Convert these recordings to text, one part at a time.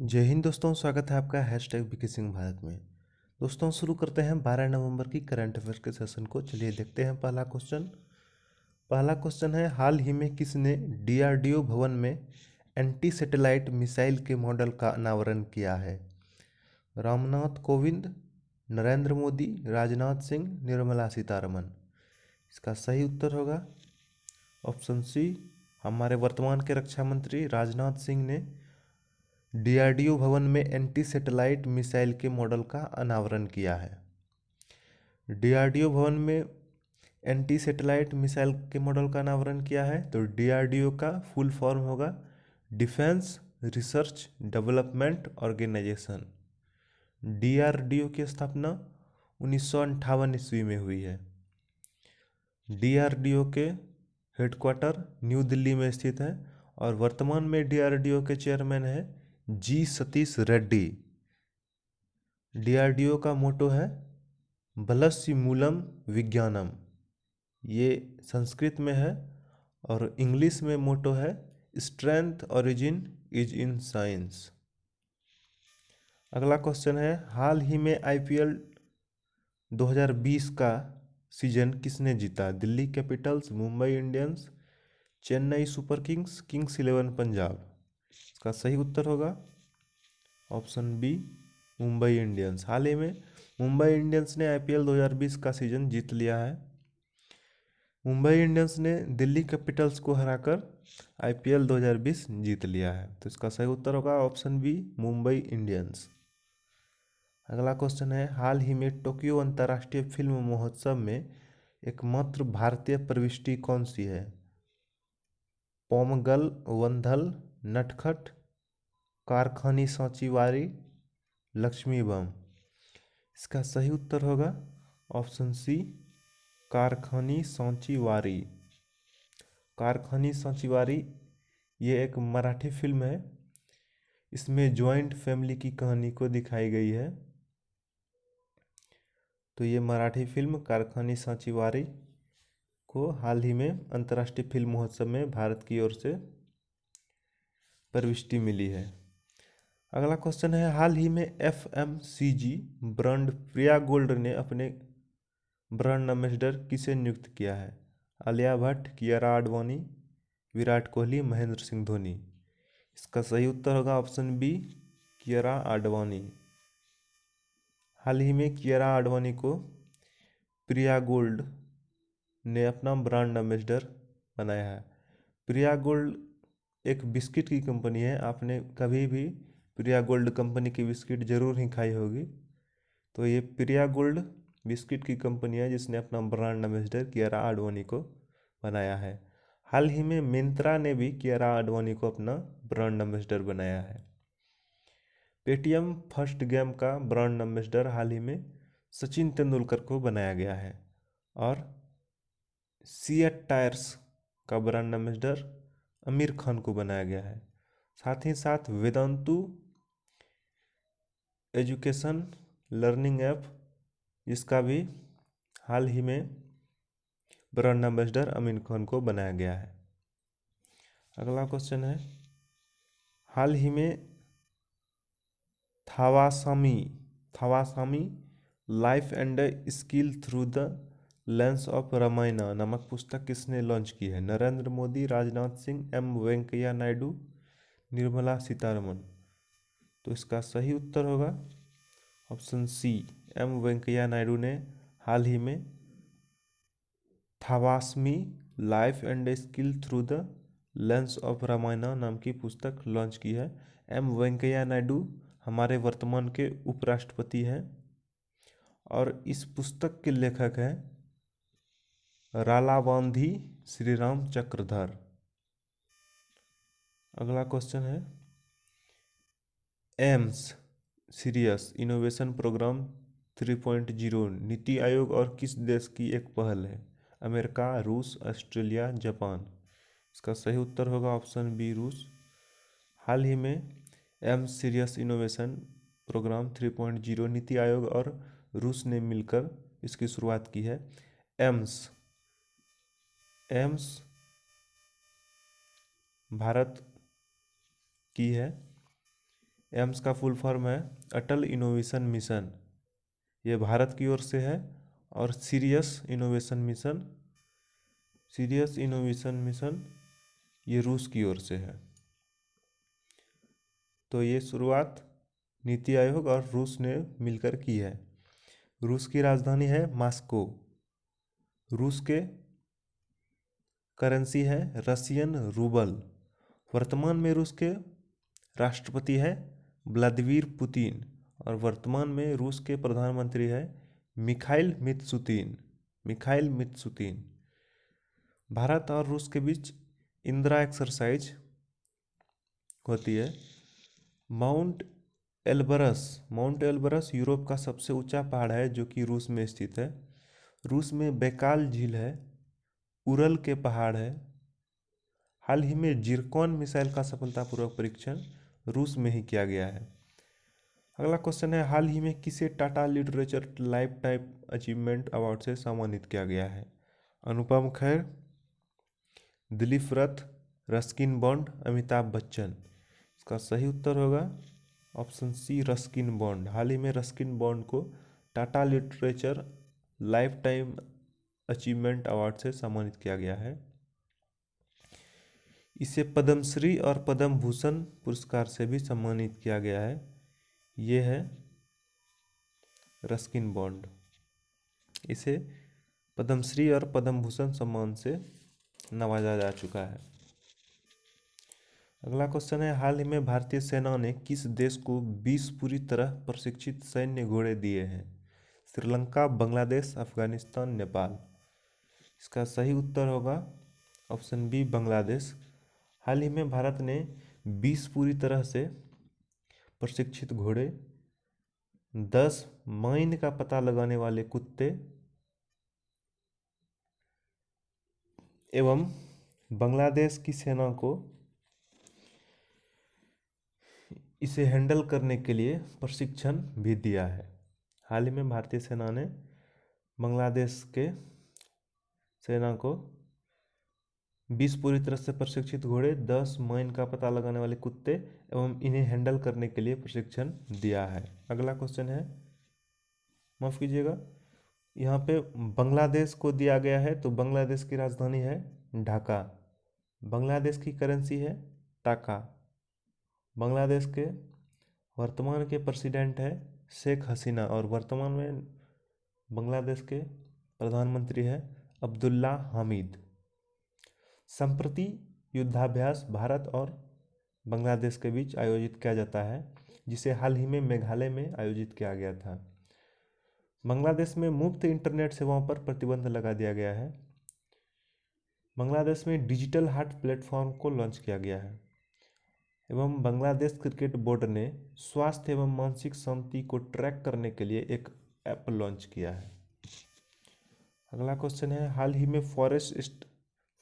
जय हिंद दोस्तों स्वागत है आपका hashtag BK Singh Bharat में दोस्तों शुरू करते हैं बारह नवंबर की करंट अफेयर के सेशन को चलिए देखते हैं पहला क्वेश्चन पहला क्वेश्चन है हाल ही में किसने डीआरडीओ भवन में एंटी सैटेलाइट मिसाइल के मॉडल का अनावरण किया है रामनाथ कोविंद नरेंद्र मोदी राजनाथ सिंह निर्मला सीतारमन इसका सही उत्तर होगा ऑप्शन सी हमारे वर्तमान के रक्षा मंत्री राजनाथ सिंह ने डीआरडीओ भवन में एंटी सैटेलाइट मिसाइल के मॉडल का अनावरण किया है डीआरडीओ भवन में एंटी सैटेलाइट मिसाइल के मॉडल का अनावरण किया है तो डीआरडीओ का फुल फॉर्म होगा defence research development organisation DRDO की स्थापना उन्नीस सौ ईस्वी में हुई है डीआरडीओ के हेडक्वार्टर न्यू दिल्ली में स्थित है और वर्तमान में डीआरडीओ के चेयरमैन हैं जी सतीश रेड्डी डीआरडीओ का मोटो है बलस्य मूलम विज्ञानम ये संस्कृत में है और इंग्लिश में मोटो है strength origin is in science अगला क्वेश्चन है हाल ही में आईपीएल 2020 का सीजन किसने जीता Delhi Capitals Mumbai Indians Chennai Super Kings Kings Eleven Punjab इसका सही उत्तर होगा ऑप्शन बी मुंबई इंडियंस हाल ही में मुंबई इंडियंस ने आईपीएल 2020 का सीजन जीत लिया है मुंबई इंडियंस ने दिल्ली कैपिटल्स को हराकर आईपीएल 2020 जीत लिया है तो इसका सही उत्तर होगा ऑप्शन बी मुंबई इंडियंस अगला क्वेश्चन है हाल ही में टोक्यो अंतर्राष्ट्रीय फिल्म महोत्सव में एकमात्र भारतीय प्रविष्टि कौन सी है पोमगल वंधल नटखट कारखानी सांचीवारी लक्ष्मी बम इसका सही उत्तर होगा ऑप्शन सी कारखानी सांचीवारी कारखानी सांचीवारी ये एक मराठी फिल्म है इसमें जॉइंट फैमिली की कहानी को दिखाई गई है तो ये मराठी फिल्म कारखानी सांचीवारी को हाल ही में अंतर्राष्ट्रीय फिल्म महोत्सव में भारत की ओर से प्रविष्टि मिली है अगला क्वेश्चन है हाल ही में F M C G brand Priya Gold ने अपने ब्रांड एम्बेसडर किसे नियुक्त किया है आलिया भट्ट कियारा आडवाणी विराट कोहली महेंद्र सिंह धोनी इसका सही उत्तर होगा ऑप्शन बी कियारा आडवाणी हाल ही में कियारा आडवाणी को प्रिया गोल्ड ने अपना ब्रांड एम्बेसडर बनाया है प्रिया गोल्ड एक बिस्किट की कंपनी है आपने कभी भी प्रिया गोल्ड कंपनी की बिस्किट ज़रूर ही खाई होगी तो ये प्रिया गोल्ड बिस्किट की कंपनी है जिसने अपना ब्रांड एम्बेसडर कियारा आडवाणी को बनाया है हाल ही में मिंत्रा ने भी कियारा आडवाणी को अपना ब्रांड एम्बेसडर बनाया है पेटीएम फर्स्ट गेम का ब्रांड एम्बेसडर हाल ही में सचिन तेंदुलकर को बनाया गया है और सीएट टायर्स का ब्रांड एम्बेसडर आमिर खान को बनाया गया है साथ ही साथ वेदांतु एजुकेशन लर्निंग ऐप जिसका भी हाल ही में ब्रांड एम्बेसडर अमीन खान को बनाया गया है अगला क्वेश्चन है हाल ही में Thavasami Thavasami life and skill through the lens of Ramayana नामक पुस्तक किसने लॉन्च की है नरेंद्र मोदी राजनाथ सिंह एम वेंकैया नायडू निर्मला सीतारमन तो इसका सही उत्तर होगा option C M Venkaiah Naidu ने हाल ही में Thavasami life and skill through the lens of Ramayana नाम की पुस्तक लॉन्च की है एम वेंकैया नायडू हमारे वर्तमान के उपराष्ट्रपति हैं और इस पुस्तक के लेखक हैं रालाबंधी श्री राम चक्रधर अगला क्वेश्चन है एम्स सीरियस इनोवेशन प्रोग्राम 3.0 नीति आयोग और किस देश की एक पहल है अमेरिका रूस ऑस्ट्रेलिया जापान इसका सही उत्तर होगा ऑप्शन बी रूस हाल ही में एम्स सीरियस इनोवेशन प्रोग्राम 3.0 नीति आयोग और रूस ने मिलकर इसकी शुरुआत की है एम्स एम्स भारत की है एम्स का फुल फॉर्म है अटल इनोवेशन मिशन ये भारत की ओर से है और Sirius innovation mission Sirius innovation mission ये रूस की ओर से है तो ये शुरुआत नीति आयोग और रूस ने मिलकर की है रूस की राजधानी है मास्को रूस के करेंसी है रसियन रूबल वर्तमान में रूस के राष्ट्रपति है व्लादिमिर पुतिन और वर्तमान में रूस के प्रधानमंत्री है Mikhail Mishustin Mikhail Mishustin Bharat और रूस के बीच इंदिरा एक्सरसाइज होती है Mount Elbrus Mount Elbrus Europe का सबसे ऊंचा पहाड़ है जो कि रूस में स्थित है रूस में बेकाल झील है उरल के पहाड़ है हाल ही में जिरकॉन मिसाइल का सफलतापूर्वक परीक्षण रूस में ही किया गया है अगला क्वेश्चन है हाल ही में किसे Tata literature lifetime achievement award से सम्मानित किया गया है अनुपम खैर दिलीप रथ रस्किन बॉन्ड अमिताभ बच्चन इसका सही उत्तर होगा ऑप्शन सी रस्किन बॉन्ड हाल ही में रस्किन बॉन्ड को Tata literature lifetime achievement award से सम्मानित किया गया है इसे पद्मश्री और पद्म भूषण पुरस्कार से भी सम्मानित किया गया है ये है रस्किन बॉन्ड इसे पद्मश्री और पद्म भूषण सम्मान से नवाजा जा चुका है अगला क्वेश्चन है हाल ही में भारतीय सेना ने किस देश को 20 पूरी तरह प्रशिक्षित सैन्य घोड़े दिए हैं श्रीलंका बांग्लादेश अफगानिस्तान नेपाल इसका सही उत्तर होगा ऑप्शन बी बांग्लादेश हाल ही में भारत ने 20 पूरी तरह से प्रशिक्षित घोड़े 10 माइन का पता लगाने वाले कुत्ते एवं बांग्लादेश की सेना को इसे हैंडल करने के लिए प्रशिक्षण भी दिया है हाल ही में भारतीय सेना ने बांग्लादेश के सेना को बीस पूरी तरह से प्रशिक्षित घोड़े दस मैन का पता लगाने वाले कुत्ते एवं इन्हें हैंडल करने के लिए प्रशिक्षण दिया है अगला क्वेश्चन है माफ़ कीजिएगा यहाँ पे बांग्लादेश को दिया गया है तो बांग्लादेश की राजधानी है ढाका बांग्लादेश की करेंसी है टाका बांग्लादेश के वर्तमान के प्रेसिडेंट है शेख हसीना और वर्तमान में बांग्लादेश के प्रधानमंत्री है अब्दुल्ला हामिद संप्रति युद्धाभ्यास भारत और बांग्लादेश के बीच आयोजित किया जाता है जिसे हाल ही में मेघालय में आयोजित किया गया था बांग्लादेश में मुफ्त इंटरनेट सेवाओं पर प्रतिबंध लगा दिया गया है बांग्लादेश में डिजिटल हार्ट प्लेटफॉर्म को लॉन्च किया गया है एवं बांग्लादेश क्रिकेट बोर्ड ने स्वास्थ्य एवं मानसिक शांति को ट्रैक करने के लिए एक ऐप लॉन्च किया है अगला क्वेश्चन है हाल ही में फॉरेस्ट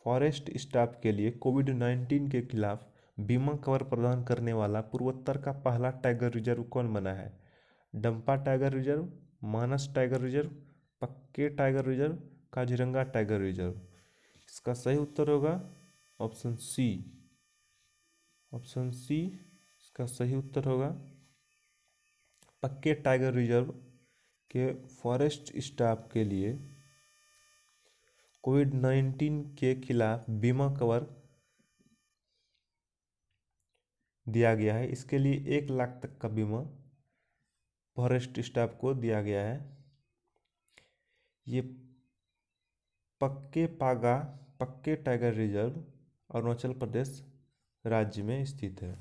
फॉरेस्ट स्टाफ के लिए कोविड नाइन्टीन के खिलाफ बीमा कवर प्रदान करने वाला पूर्वोत्तर का पहला टाइगर रिजर्व कौन बना है Dampa tiger reserve Manas tiger reserve Pakke tiger reserve Kaziranga tiger reserve इसका सही उत्तर होगा ऑप्शन सी ऑप्शन सी इसका सही उत्तर होगा पक्के टाइगर रिजर्व के फॉरेस्ट स्टाफ के लिए कोविड नाइन्टीन के खिलाफ बीमा कवर दिया गया है इसके लिए एक लाख तक का बीमा फॉरेस्ट स्टाफ को दिया गया है ये पक्के पागा पक्के टाइगर रिजर्व अरुणाचल प्रदेश राज्य में स्थित है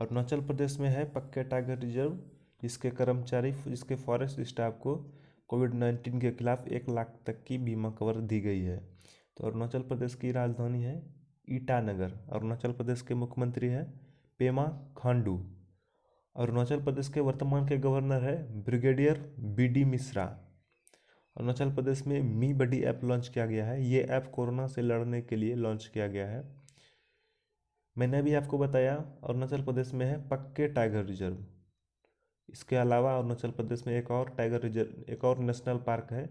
अरुणाचल प्रदेश में है पक्के टाइगर रिजर्व जिसके कर्मचारी इसके फॉरेस्ट स्टाफ को कोविड नाइन्टीन के खिलाफ एक लाख तक की बीमा कवर दी गई है तो अरुणाचल प्रदेश की राजधानी है ईटानगर अरुणाचल प्रदेश के मुख्यमंत्री हैं पेमा खांडू अरुणाचल प्रदेश के वर्तमान के गवर्नर है brigadier B D Mishra Arunachal Pradesh में मी बडी ऐप लॉन्च किया गया है ये ऐप कोरोना से लड़ने के लिए लॉन्च किया गया है मैंने भी आपको बताया अरुणाचल प्रदेश में है पक्के टाइगर रिजर्व इसके अलावा अरुणाचल प्रदेश में एक और टाइगर रिजर्व एक और नेशनल पार्क है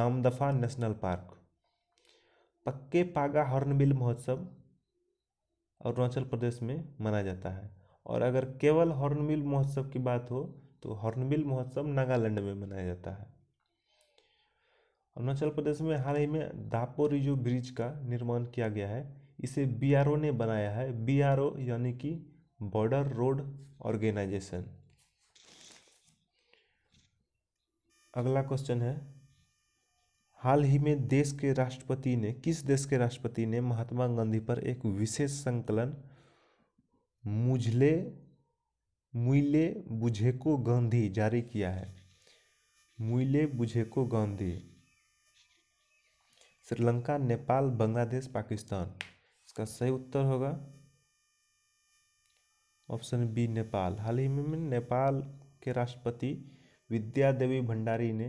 नामदफा नेशनल पार्क पक्के पागा हॉर्नबिल महोत्सव अरुणाचल प्रदेश में मनाया जाता है और अगर केवल हॉर्नबिल महोत्सव की बात हो तो हॉर्नबिल महोत्सव नागालैंड में मनाया जाता है अरुणाचल प्रदेश में हाल ही में दापो रिजो ब्रिज का निर्माण किया गया है इसे बीआरओ ने बनाया है बीआरओ यानी कि बॉर्डर रोड ऑर्गेनाइजेशन अगला क्वेश्चन है हाल ही में देश के राष्ट्रपति ने किस देश के राष्ट्रपति ने महात्मा गांधी पर एक विशेष संकलन मुझले मुइले बुझेको गांधी जारी किया है मुइले बुझेको गांधी श्रीलंका नेपाल बांग्लादेश पाकिस्तान इसका सही उत्तर होगा ऑप्शन बी नेपाल हाल ही में नेपाल के राष्ट्रपति विद्या देवी भंडारी ने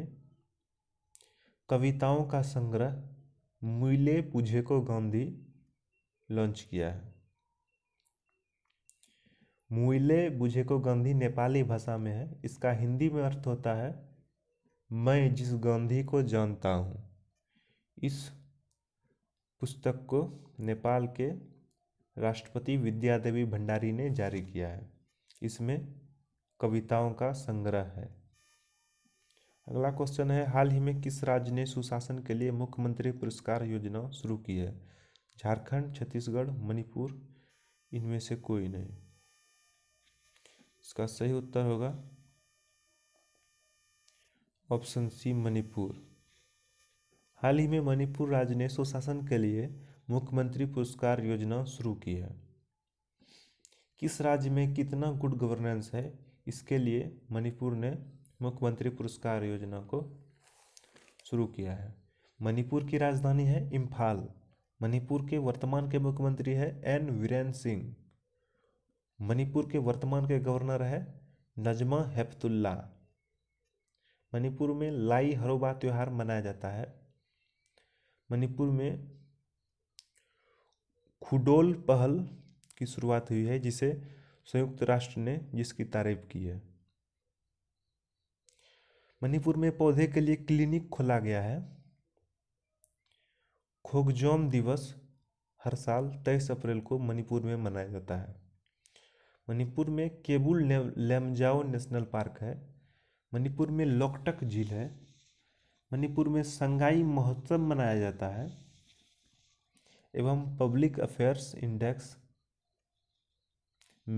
कविताओं का संग्रह मुइले को गांधी लॉन्च किया है मुइले को गांधी नेपाली भाषा में है इसका हिंदी में अर्थ होता है मैं जिस गांधी को जानता हूँ इस पुस्तक को नेपाल के राष्ट्रपति विद्या देवी भंडारी ने जारी किया है इसमें कविताओं का संग्रह है अगला क्वेश्चन है हाल ही में किस राज्य ने सुशासन के लिए मुख्यमंत्री पुरस्कार योजना शुरू की है झारखंड छत्तीसगढ़ मणिपुर इनमें से कोई नहीं इसका सही उत्तर होगा ऑप्शन सी मणिपुर हाल ही में मणिपुर राज्य ने सुशासन के लिए मुख्यमंत्री पुरस्कार योजना शुरू की है किस राज्य में कितना गुड गवर्नेंस है इसके लिए मणिपुर ने मुख्यमंत्री पुरस्कार योजना को शुरू किया है मणिपुर की राजधानी है इम्फाल मणिपुर के वर्तमान के मुख्यमंत्री है एन वीरेन सिंह मणिपुर के वर्तमान के गवर्नर है नजमा हेफतुल्ला मणिपुर में लाई हरोबा त्यौहार मनाया जाता है मणिपुर में खुडोल पहल की शुरुआत हुई है जिसे संयुक्त राष्ट्र ने जिसकी तारीफ की है मणिपुर में पौधे के लिए क्लिनिक खोला गया है खोगजोम दिवस हर साल तेईस अप्रैल को मणिपुर में मनाया जाता है मणिपुर में केबुल लेमजाओ नेशनल पार्क है मणिपुर में लोकटक झील है मणिपुर में संगाई महोत्सव मनाया जाता है एवं पब्लिक अफेयर्स इंडेक्स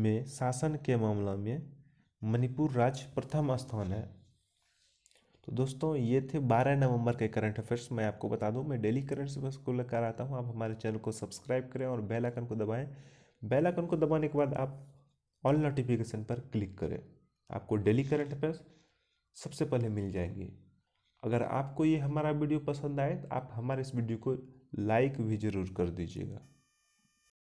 में शासन के मामला में मणिपुर राज्य प्रथम स्थान है तो दोस्तों ये थे 12 नवंबर के करंट अफेयर्स मैं आपको बता दूं मैं डेली करंट अफेयर्स को लेकर आता हूं आप हमारे चैनल को सब्सक्राइब करें और बेल आइकन को दबाएं बेल आइकन को दबाने के बाद आप ऑल नोटिफिकेशन पर क्लिक करें आपको डेली करंट अफेयर्स सबसे पहले मिल जाएंगे अगर आपको ये हमारा वीडियो पसंद आए तो आप हमारे इस वीडियो को लाइक भी ज़रूर कर दीजिएगा